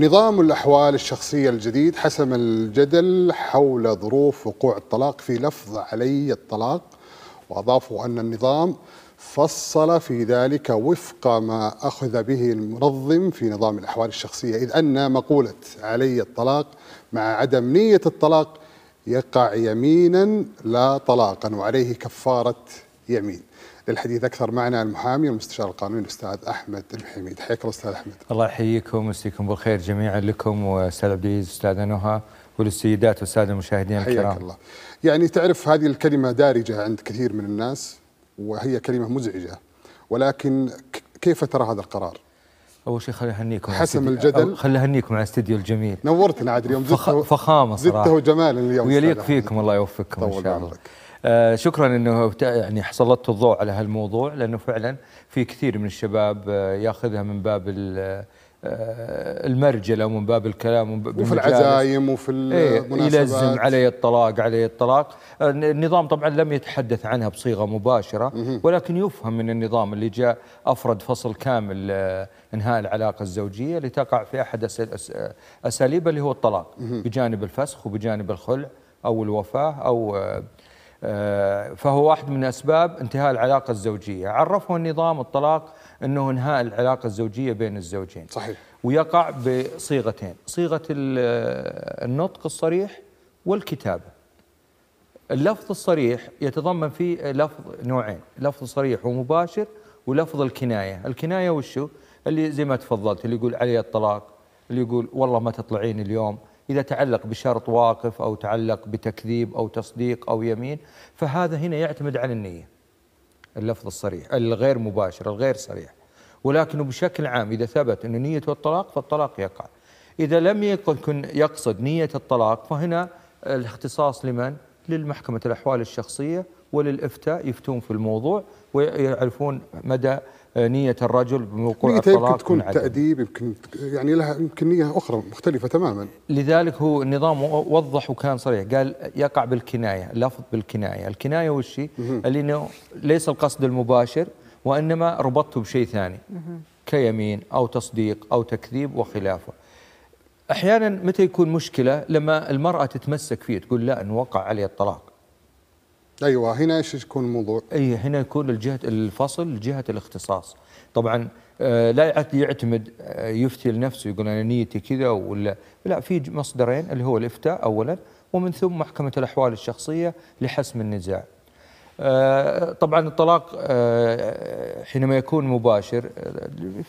نظام الأحوال الشخصية الجديد حسم الجدل حول ظروف وقوع الطلاق في لفظ علي الطلاق وأضافوا أن النظام فصل في ذلك وفق ما أخذ به المنظم في نظام الأحوال الشخصية إذ أن مقولة علي الطلاق مع عدم نية الطلاق يقع يمينا لا طلاقا وعليه كفارة يمين للحديث اكثر معنا المحامي والمستشار القانوني الاستاذ احمد الحميد حياك الله استاذ احمد الله يحييكم ويمسيكم بالخير جميعا لكم واستاذ عبد العزيز استاذ نهى وللسيدات والساده المشاهدين الكرام حياك الله يعني تعرف هذه الكلمه دارجه عند كثير من الناس وهي كلمه مزعجه ولكن كيف ترى هذا القرار؟ اول شيء خليني اهنيكم حسم الجدل خليني اهنيكم على الاستديو الجميل نورتنا عاد اليوم فخ... فخامه صراحه زدته جمالا اليوم ويليق فيكم الله يوفقكم ان شاء الله عمرك. آه شكرا انه يعني حصلت الضوء على هالموضوع لانه فعلا في كثير من الشباب آه ياخذها من باب آه، المرجله ومن باب الكلام وفي العزايم وفي إيه، المناسبات يلزم علي الطلاق علي الطلاق النظام طبعا لم يتحدث عنها بصيغه مباشره ولكن يفهم من النظام اللي جاء افرد فصل كامل آه، انهاء العلاقه الزوجيه لتقع في احد اساليبه اللي هو الطلاق بجانب الفسخ وبجانب الخلع او الوفاه او آه، آه، فهو واحد من اسباب انتهاء العلاقه الزوجيه، عرفه النظام الطلاق انه انهاء العلاقه الزوجيه بين الزوجين. صحيح. ويقع بصيغتين، صيغه آه، النطق الصريح والكتابه. اللفظ الصريح يتضمن فيه لفظ نوعين، لفظ صريح ومباشر ولفظ الكنايه، الكنايه وشو؟ اللي زي ما تفضلت اللي يقول علي الطلاق، اللي يقول والله ما تطلعين اليوم، إذا تعلق بشرط واقف أو تعلق بتكذيب أو تصديق أو يمين فهذا هنا يعتمد على النية اللفظ الصريح الغير مباشر الغير صريح ولكن بشكل عام إذا ثبت أن نيته الطلاق فالطلاق يقع إذا لم يكن يقصد نية الطلاق فهنا الاختصاص لمن؟ للمحكمة الأحوال الشخصية وللإفتاء يفتون في الموضوع ويعرفون مدى نية الرجل بوقوع الطلاق يمكن تكون تأديب يمكن يعني لها يمكن نيه أخرى مختلفة تماما لذلك هو النظام وضح وكان صريح قال يقع بالكناية لفظ بالكناية الكناية وش اللي إنه ليس القصد المباشر وإنما ربطته بشيء ثاني كيمين أو تصديق أو تكذيب وخلافه أحيانا متى يكون مشكلة لما المرأة تتمسك فيه تقول لا انه وقع علي الطلاق ايوه هنا ايش يكون الموضوع؟ اي هنا يكون الجهه الفصل جهة الاختصاص طبعا آه، لا يعتمد آه، يفتي لنفسه يقول انا نيتي كذا ولا لا في مصدرين اللي هو الافتاء اولا ومن ثم محكمه الاحوال الشخصيه لحسم النزاع. آه، طبعا الطلاق حينما يكون مباشر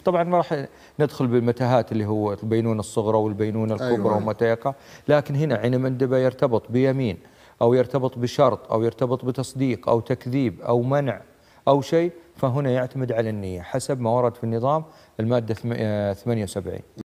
طبعا ما راح ندخل بالمتاهات اللي هو البينونه الصغرى والبينونه الكبرى أيوة. ومتى يقع لكن هنا عين مندبه يرتبط بيمين أو يرتبط بشرط أو يرتبط بتصديق أو تكذيب أو منع أو شيء فهنا يعتمد على النية حسب ما ورد في النظام المادة 78 آه،